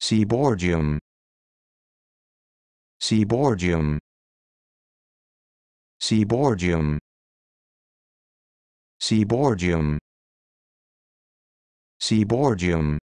Seaborgium. Seaborgium. Seaborgium. Seaborgium. Seaborgium.